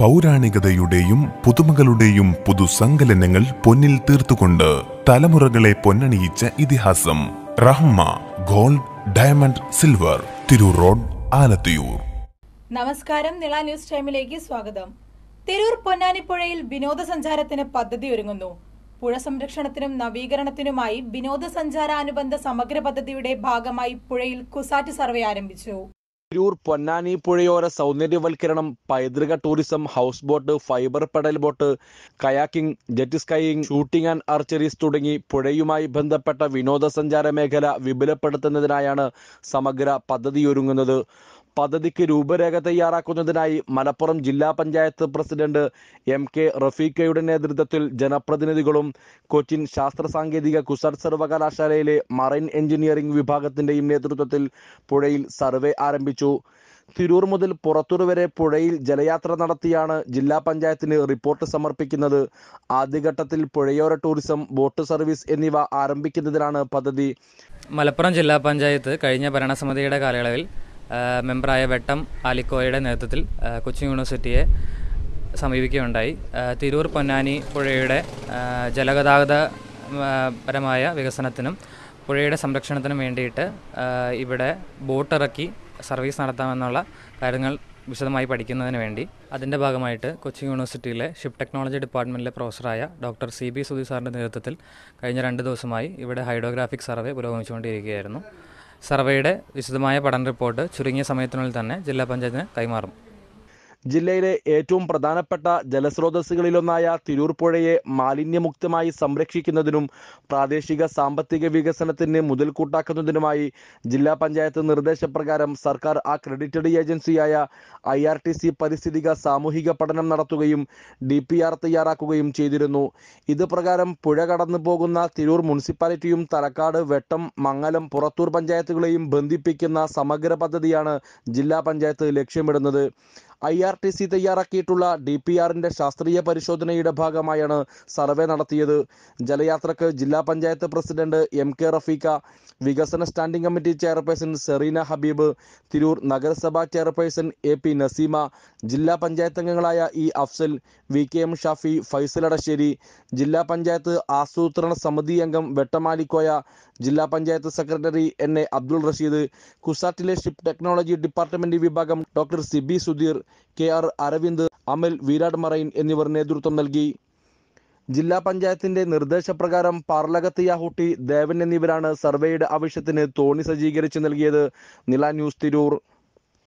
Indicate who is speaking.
Speaker 1: പൗരാണികതയുടെയും പുതുമകളുടെയും പുതുസങ്കലനങ്ങൾ പൊന്നിൽ തീർത്തുകൊണ്ട് തലമുറകളെ പൊന്നണിയിച്ച ഇതിഹാസം Rahma gold diamond silver Tirur road Alathiyur
Speaker 2: നമസ്കാരം നിള ന്യൂസ് ടൈമിലേക്ക് സ്വാഗതം തിരൂർ പൊന്നാനിപ്പുഴയിൽ വിനോദസഞ്ചാരത്തിന് പദ്ധതി ഒരുങ്ങുന്നു പുഴ സംരക്ഷണത്തിനും നവീകരണത്തിനുമായി അനുബന്ധ സമഗ്ര പദ്ധതിയുടെ ഭാഗമായി പുഴയിൽ കുസാറ്റ് സർവേ ആരംഭിച്ചു
Speaker 3: തിരൂർ പൊന്നാനി പുഴയോര സൗന്ദര്യവൽക്കരണം പൈതൃക tourism house boat fibre pedal boat kayaking jet skiing shooting and archeries തുടങ്ങി പുഴയുമായി ബന്ധപ്പെട്ട വിനോദസഞ്ചാര മേഖല വിപുലപ്പെടുത്തുന്നതിനായാണ് സമഗ്ര പദ്ധതിയൊരുങ്ങുന്നത് പദ്ധതിക്ക് രൂപരേഖ തയ്യാറാക്കുന്നതിനായി മലപ്പുറം ജില്ലാ പഞ്ചായത്ത് പ്രസിഡന്റ് എം കെ റഫീഖയുടെ നേതൃത്വത്തിൽ ജനപ്രതിനിധികളും കൊച്ചിൻ ശാസ്ത്ര സാങ്കേതിക കുസർ സർവകലാശാലയിലെ മറൈൻ എഞ്ചിനീയറിംഗ് വിഭാഗത്തിന്റെയും നേതൃത്വത്തിൽ പുഴയിൽ സർവേ ആരംഭിച്ചു തിരൂർ മുതൽ പുറത്തൂർ വരെ പുഴയിൽ ജലയാത്ര നടത്തിയാണ് ജില്ലാ പഞ്ചായത്തിന് റിപ്പോർട്ട് സമർപ്പിക്കുന്നത് ആദ്യഘട്ടത്തിൽ പുഴയോര ടൂറിസം ബോട്ട് സർവീസ് എന്നിവ ആരംഭിക്കുന്നതിനാണ് പദ്ധതി
Speaker 4: മലപ്പുറം ജില്ലാ പഞ്ചായത്ത് കഴിഞ്ഞ ഭരണസമിതിയുടെ കാലയളവിൽ മെമ്പറായ വെട്ടം ആലിക്കോയുടെ നേതൃത്വത്തിൽ കൊച്ചി യൂണിവേഴ്സിറ്റിയെ സമീപിക്കുകയുണ്ടായി തിരൂർ പൊന്നാനി പുഴയുടെ ജലഗതാഗത പരമായ വികസനത്തിനും പുഴയുടെ സംരക്ഷണത്തിനും വേണ്ടിയിട്ട് ഇവിടെ ബോട്ടിറക്കി സർവീസ് നടത്താമെന്നുള്ള കാര്യങ്ങൾ വിശദമായി പഠിക്കുന്നതിന് വേണ്ടി അതിൻ്റെ ഭാഗമായിട്ട് കൊച്ചി യൂണിവേഴ്സിറ്റിയിലെ ഷിപ്പ് ടെക്നോളജി ഡിപ്പാർട്ട്മെൻറ്റിലെ പ്രൊഫസറായ ഡോക്ടർ സി ബി സുധി സാറിൻ്റെ നേതൃത്വത്തിൽ കഴിഞ്ഞ രണ്ട് ദിവസമായി ഇവിടെ ഹൈഡ്രോഗ്രാഫിക് സർവേ പുരോഗമിച്ചുകൊണ്ടിരിക്കുകയായിരുന്നു സർവേയുടെ വിശദമായ പഠന റിപ്പോർട്ട് ചുരുങ്ങിയ സമയത്തിനുള്ളിൽ തന്നെ ജില്ലാ പഞ്ചായത്തിന് കൈമാറും
Speaker 3: ജില്ലയിലെ ഏറ്റവും പ്രധാനപ്പെട്ട ജലസ്രോതസ്സുകളിലൊന്നായ തിരൂർ പുഴയെ മാലിന്യമുക്തമായി സംരക്ഷിക്കുന്നതിനും പ്രാദേശിക സാമ്പത്തിക വികസനത്തിന് മുതൽക്കൂട്ടാക്കുന്നതിനുമായി ജില്ലാ പഞ്ചായത്ത് നിർദ്ദേശപ്രകാരം സർക്കാർ ക്രെഡിറ്റഡ് ഏജൻസിയായ ഐ ആർ ടി സി പരിസ്ഥിതിക സാമൂഹിക പഠനം നടത്തുകയും ഡി പി ആർ തയ്യാറാക്കുകയും ചെയ്തിരുന്നു ഇത് പ്രകാരം പുഴ കടന്നു പോകുന്ന തിരൂർ മുനിസിപ്പാലിറ്റിയും തലക്കാട് വെട്ടം മംഗലം പുറത്തൂർ പഞ്ചായത്തുകളെയും ബന്ധിപ്പിക്കുന്ന സമഗ്ര പദ്ധതിയാണ് ജില്ലാ പഞ്ചായത്ത് ലക്ഷ്യമിടുന്നത് ഐ ആർ ടി സി തയ്യാറാക്കിയിട്ടുള്ള ഡി പി ആറിന്റെ ശാസ്ത്രീയ പരിശോധനയുടെ ഭാഗമായാണ് സർവേ നടത്തിയത് ജലയാത്രക്ക് ജില്ലാ panchayat president M K Rafeekha വികസന standing committee chairperson Sereena Habeeb Tirur നഗരസഭാ ചെയർപേഴ്സൺ എ പി നസീമ ജില്ലാ പഞ്ചായത്ത് അംഗങ്ങളായ E Afsal V K M Shafi Faisal Adasseri ജില്ലാ പഞ്ചായത്ത് ആസൂത്രണ സമിതി അംഗം വെട്ടമാലിക്കോയ ജില്ലാ panchayat secretary N A Abdul Rasheed കുസാറ്റിലെ ഷിപ്പ് ടെക്നോളജി ഡിപ്പാർട്ട്മെന്റ് വിഭാഗം doctor C B Sudheer K R Aravind Amal Virat marine എന്നിവർ നേതൃത്വം നൽകി ജില്ലാ പഞ്ചായത്തിന്റെ നിർദ്ദേശപ്രകാരം പാർലകത്ത് യാഹുട്ടി ദേവൻ എന്നിവരാണ് സർവേയുടെ ആവശ്യത്തിന് തോണി സജ്ജീകരിച്ച് നൽകിയത് നില ന്യൂസ് തിരൂർ